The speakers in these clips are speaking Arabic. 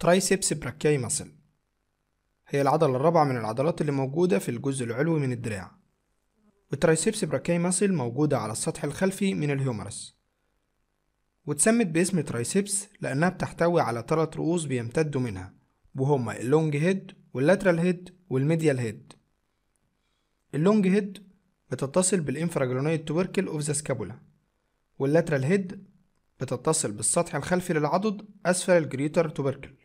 ترايسبس براكياي ماسل هي العضلة الرابعة من العضلات اللي موجودة في الجزء العلوي من الدراع والترايسبس براكياي ماسل موجودة على السطح الخلفي من الهيومرس واتسمت باسم ترايسبس لأنها بتحتوي على ثلاث رؤوس بيمتدوا منها وهما اللونج هيد واللاترال هيد والميديال هيد اللونج هيد بتتصل بالانفراجلونيت التوركل اوف ذا سكابولا واللاترال هيد بتتصل بالسطح الخلفي للعضد أسفل الجريتر توبركل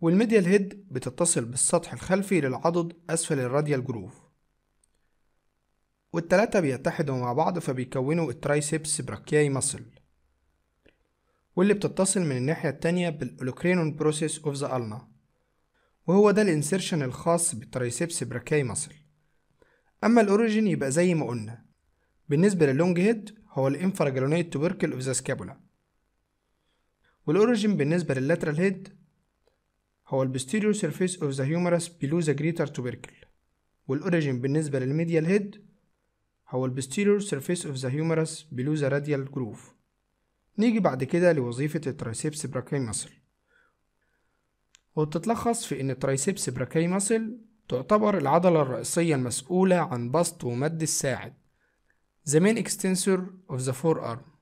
والميديال هيد بتتصل بالسطح الخلفي للعضد أسفل الراديال جروف والتلاتة بيتحدوا مع بعض فبيكونوا الترايسبس براكياي ماسل واللي بتتصل من الناحية التانية بالأولوكرينون بروسيس أوف ذا ألنا وهو ده الانسيرشن الخاص بالترايسبس براكياي ماسل أما الأوريجين يبقى زي ما قلنا بالنسبة للونج هيد هو الانفراجالونيت توبركل أوف ذا سكابولا والأوريجين بالنسبة لللاترال هيد هو ال posterior surface of the humerus below the greater tubercle والأوريجين بالنسبة للميديال هيد هو ال posterior surface of the humerus below the radial groove نيجي بعد كده لوظيفة ال triceps براكاي muscle وبتتلخص في إن ال triceps براكاي muscle تعتبر العضلة الرئيسية المسؤولة عن بسط ومد الساعد the main extensor of the forearm